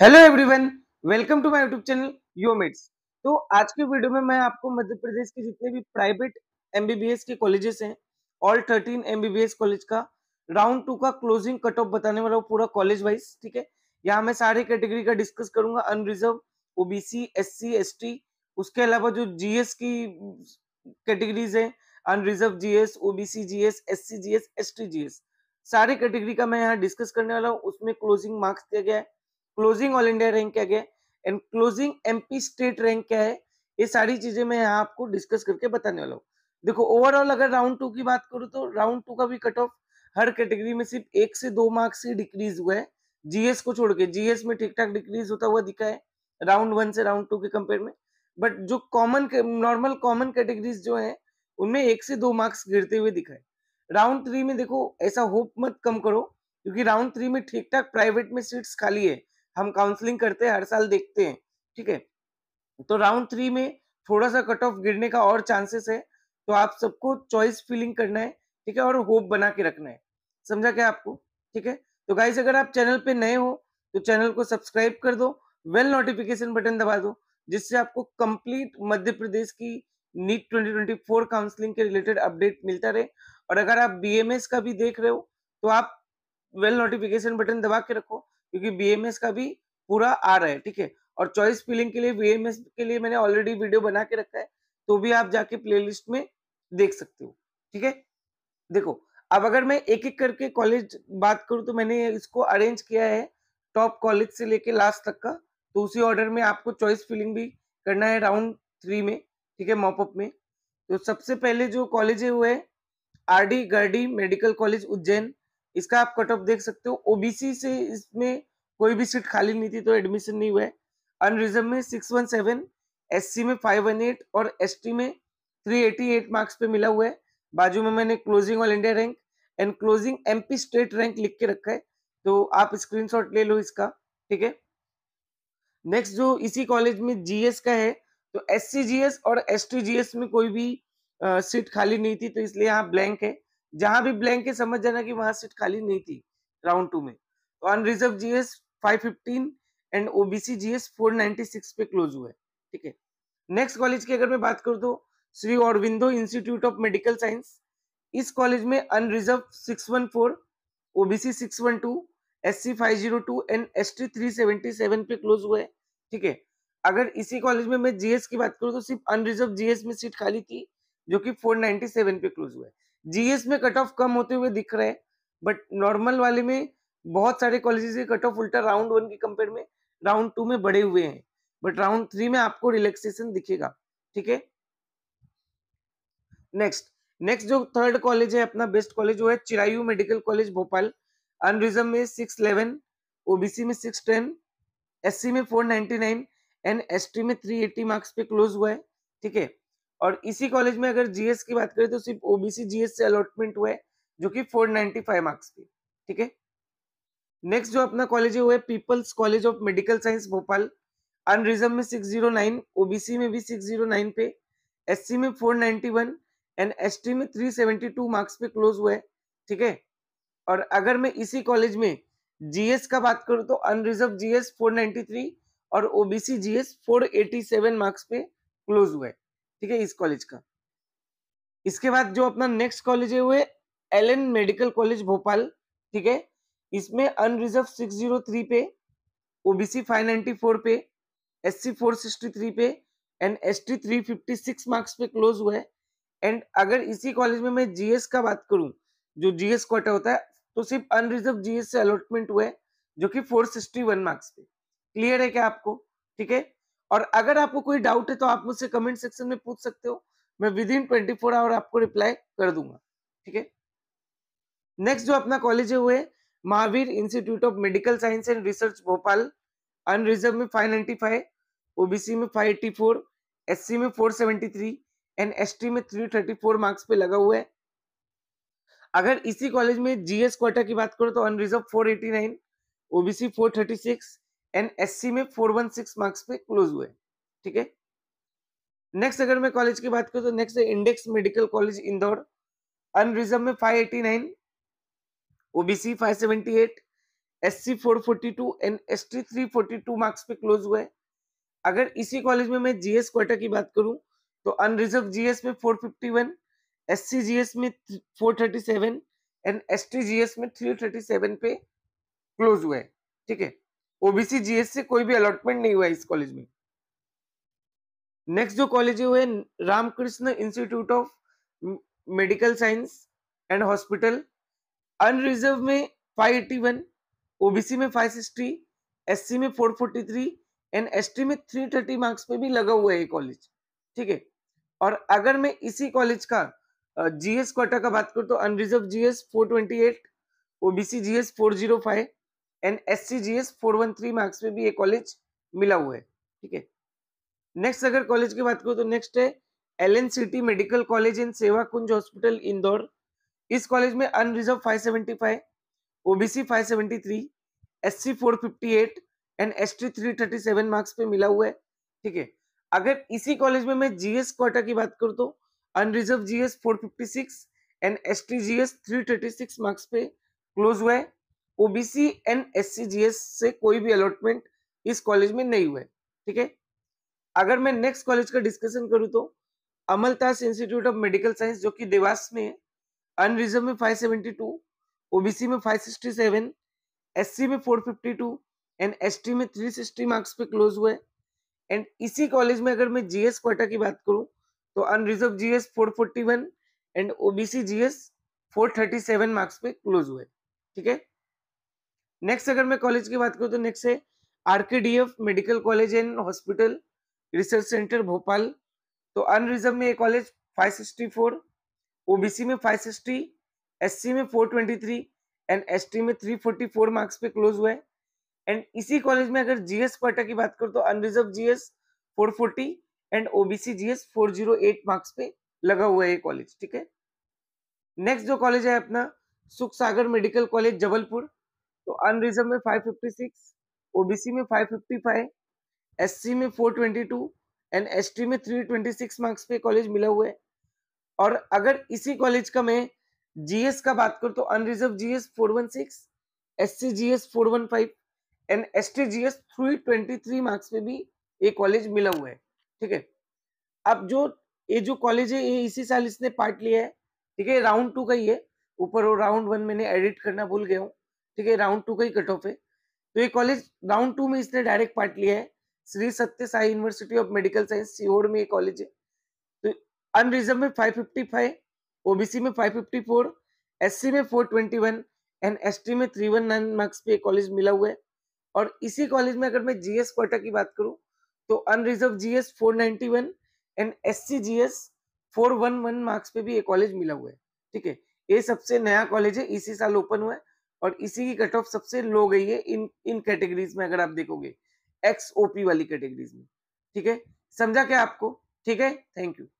hello everyone welcome to my YouTube channel योमिट्स तो आज के वीडियो में मैं आपको मध्य प्रदेश के जितने भी प्राइवेट एमबीबीएस के कॉलेजेस हैं ऑल थर्टीन एमबीबीएस कॉलेज का राउंड टू का क्लोजिंग कट ऑफ बताने वाला हूँ पूरा कॉलेज वाइज ठीक है यहाँ मैं सारे कैटेगरी का डिस्कस करूंगा अनरिजर्व ओबीसी एस सी उसके अलावा जो जीएस की कैटेगरीज है unreserved GS OBC GS S C GS S सारे कैटेगरी का मैं यहाँ डिस्कस करने वाला हूँ उसमें क्लोजिंग मार्क्स दिया गया है क्लोजिंग ऑल इंडिया रैंक क्या गया and closing MP state rank क्या है ये सारी चीजें मैं यहाँ आपको डिस्कस करके बताने वाला हूँ देखो ओवरऑल अगर राउंड टू की बात करूँ तो राउंड टू का भी कट ऑफ हर कैटेगरी में सिर्फ एक से दो मार्क्स ही डिक्रीज हुआ है जीएस को छोड़ के जीएस में ठीक ठाक डिक्रीज होता हुआ दिखा है राउंड वन से राउंड टू के कंपेयर में बट जो कॉमन नॉर्मल कॉमन कैटेगरीज जो है उनमें एक से दो मार्क्स गिरते हुए दिखा है राउंड थ्री में देखो ऐसा होप मत कम करो क्योंकि राउंड थ्री में ठीक ठाक प्राइवेट में सीट्स खाली है हम काउंसलिंग करते हैं हर साल देखते हैं ठीक है तो राउंड थ्री में थोड़ा सा कट ऑफ गिरने का और चांसेस है तो आप सबको चॉइस फीलिंग करना है ठीक है और होप बना के रखना है समझा क्या आपको ठीक है तो गाइज अगर आप चैनल पे नए हो तो चैनल को सब्सक्राइब कर दो वेल नोटिफिकेशन बटन दबा दो जिससे आपको कंप्लीट मध्य प्रदेश की नीट 2024 काउंसलिंग के रिलेटेड अपडेट मिलता रहे और अगर आप बीएमएस का भी देख रहे हो तो आप वेल नोटिफिकेशन बटन दबा के रखो क्योंकि बीएमएस का भी पूरा आ रहा है ठीक है और चॉइस फिलिंग के लिए बीएमएस के लिए मैंने ऑलरेडी वीडियो बना के रखा है तो भी आप जाके प्लेलिस्ट में देख सकते हो ठीक है देखो अब अगर मैं एक एक करके कॉलेज बात करूँ तो मैंने इसको अरेंज किया है टॉप कॉलेज से लेके लास्ट तक का तो उसी ऑर्डर में आपको चॉइस फिलिंग भी करना है राउंड थ्री में ठीक है मॉपअप में तो सबसे पहले जो कॉलेज है वो है R Gardi medical college Ujjain इसका आप कट ऑफ देख सकते हो ओबीसी से इसमें कोई भी सीट खाली नहीं थी तो एडमिशन नहीं हुआ है अनरिजर्व में six one seven S C में फाइव वन एट और एस टी में थ्री एटी एट मार्क्स पे मिला हुआ है बाजू में मैंने closing all India rank and closing MP state rank लिख के रखा है तो आप स्क्रीन शॉट ले लो इसका ठीक है नेक्स्ट जो इसी कॉलेज में जीएस का है तो एस सी और एस टी जी एस में कोई भी सीट खाली नहीं थी तो इसलिए यहाँ ब्लैंक है जहां भी ब्लैंक है समझ जाना कि वहां सीट खाली नहीं थी राउंड टू में तो unreserved GS 515 and OBC GS 496 पे क्लोज हुआ है ठीक है नेक्स्ट कॉलेज की अगर मैं बात करूँ तो Shri Aurobindo institute of medical science इस कॉलेज में unreserved six 614 OBC six one two S C five zero two and S T three seventy seven पे क्लोज हुआ है ठीक है अगर इसी कॉलेज में मैं जीएस की बात करूँ तो सिर्फ अनरिजर्व जीएस में सीट खाली थी जो कि 497 पे क्लोज हुआ है जीएस में कट ऑफ कम होते हुए दिख रहे हैं बट नॉर्मल वाले में बहुत सारे कॉलेजेस के कट ऑफ उल्टा राउंड वन के कंपेयर में राउंड टू में बड़े हुए हैं बट राउंड थ्री में आपको रिलैक्सेशन दिखेगा ठीक है नेक्स्ट नेक्स्ट जो थर्ड कॉलेज है अपना बेस्ट कॉलेज वो है Chirayu medical college Bhopal unreserved में सिक्स इलेवन ओबीसी में सिक्स टेन एस में four ninety nine and S में थ्री एटी मार्क्स पे क्लोज हुआ है ठीक है और इसी कॉलेज में अगर जीएस की बात करें तो सिर्फ ओबीसी जीएस से अलॉटमेंट हुआ है जो कि 495 मार्क्स की ठीक है नेक्स्ट जो अपना कॉलेज है वो है people's college of medical science Bhopal unreserved में 609 ओबीसी में भी 609 पे एससी में 491 एंड एसटी में 372 मार्क्स पे क्लोज हुआ है ठीक है और अगर मैं इसी कॉलेज में जीएस का बात करूँ तो अनरिजर्व जीएस फोर और ओबीसी जीएस फोर मार्क्स पे क्लोज हुआ है ठीक है इस कॉलेज का इसके बाद जो अपना नेक्स्ट कॉलेज है वो L N medical college Bhopal ठीक है इसमें अनरिजर्व सिक्स जीरो थ्री पे ओबीसी फाइव नाइनटी फोर पे S C four sixty three पे and S T three fifty six marks पे क्लोज हुआ है एंड अगर इसी कॉलेज में मैं जीएस का बात करूं जो जीएस क्वार्टर होता है तो सिर्फ अनरिजर्व जीएस से अलॉटमेंट हुआ है जो कि फोर सिक्सटी वन मार्क्स पे क्लियर है क्या आपको ठीक है और अगर आपको कोई डाउट है तो आप मुझसे कमेंट सेक्शन में पूछ सकते हो मैं within twenty four hour आपको रिप्लाई कर दूंगा ठीक है नेक्स्ट जो अपना कॉलेज है वो है Mahavir institute of medical science and research Bhopal unreserved में फाइव नाइन्टी फाइव ओबीसी में five eighty four S C में four seventy three and S T में थ्री थर्टी फोर मार्क्स पे लगा हुआ है अगर इसी कॉलेज में जीएस क्वार्टर की बात करो तो unreserved four eighty nine OBC four thirty six and SC में फोर वन सिक्स मार्क्स पे क्लोज हुए ठीक है नेक्स्ट अगर मैं कॉलेज की बात करूँ तो नेक्स्ट है Index medical college Indore unreserved में forty two N S T and forty two marks पे क्लोज हुए अगर इसी कॉलेज में मैं जीएस क्वार्टर की बात करूँ तो अनरिजर्व जीएस में four fifty one C G GS में four thirty seven and G GS में थ्री थर्टी सेवन पे क्लोज हुए ठीक है ओबीसी जीएस से कोई भी अलॉटमेंट नहीं हुआ इस कॉलेज में नेक्स्ट जो कॉलेज है वो है Ramakrishna institute of medical science and hospital unreserved में वन ओबीसी में 560 एससी में थ्री एंड एसटी में थर्टी मार्क्स पे भी लगा हुआ है ये कॉलेज ठीक है और अगर मैं इसी कॉलेज का जीएस कोटा का बात करूँ तो unreserved GS four twenty eight OBC GS four five and S C G S four one three marks में भी ये कॉलेज मिला हुआ है ठीक है नेक्स्ट अगर कॉलेज की बात करूँ तो नेक्स्ट है L N C T medical college in Seva Kunj hospital Indore इस कॉलेज में unreserved five five five seventy seventy O B C three S C four fifty eight and S T three thirty seven marks पे मिला हुआ है ठीक है अगर इसी कॉलेज में मैं जी एस कोटा की बात करूँ तो unreserved G S four fifty six and S S T G three thirty six marks पे क्लोज हुआ है ओबीसी एंड एस से कोई भी अलॉटमेंट इस कॉलेज में नहीं हुए ठीक है अगर मैं नेक्स्ट कॉलेज का डिस्कशन करूँ तो Amaltas institute of medical science जो कि देवास में है अनरिजर्व में 572 ओबीसी में 567 एससी में 452 एंड एसटी में 360 मार्क्स पे क्लोज हुए एंड इसी कॉलेज में अगर मैं जीएस कोटा की बात करूं तो unreserved GS 441 and OBC GS 437 marks पे क्लोज हुए ठीक है नेक्स्ट अगर मैं कॉलेज की बात करूँ तो नेक्स्ट है R K D F medical college and hospital research centre Bhopal तो अनरिजर्व में ये college five sixty four O B C में फाइव सिक्सटी एस सी में four twenty three and S T में थ्री फोर्टी फोर मार्क्स पे close हुआ है and इसी कॉलेज में अगर जी एस पाटा की बात करो तो unreserved four forty and O B C G S four zero eight marks पे लगा हुआ है ये कॉलेज ठीक है नेक्स्ट जो कॉलेज है अपना सुख सागर मेडिकल कॉलेज जबलपुर तो अनरिजर्व में 556 ओबीसी में 555 एससी में 422 एंड एसटी में 326 मार्क्स पे कॉलेज मिला हुआ है और अगर इसी कॉलेज का मैं जीएस का बात करूँ तो unreserved GS 416 SC GS 415 and ST GS 323 marks पे भी ये कॉलेज मिला हुआ है ठीक है अब जो ये जो कॉलेज है ये इसी साल इसने पार्ट लिया है ठीक है राउंड टू का ही है ऊपर वो राउंड वन मैंने एडिट करना भूल गया हूँ ठीक है राउंड टू का ही कट ऑफ है तो ये कॉलेज राउंड टू में इसने डायरेक्ट पार्ट लिया है Shri Satya Sai university of medical science Sehore में ये कॉलेज है तो अनरिजर्व में फाइव फिफ्टी 555 ओबीसी में फाइव फिफ्टी 554 एससी में four twenty one and ST में थ्री वन नाइन मार्क्स पे कॉलेज मिला हुआ है और इसी कॉलेज में अगर मैं जीएस कोटा की बात करूँ तो unreserved G S four GS one and S S C G four one one marks पे भी ये कॉलेज मिला हुआ है ठीक है ये सबसे नया कॉलेज है इसी साल ओपन हुआ है और इसी की कट ऑफ सबसे लो गई है इन इन कैटेगरीज में अगर आप देखोगे एक्स ओपी वाली कैटेगरीज में ठीक है समझा क्या आपको ठीक है थैंक यू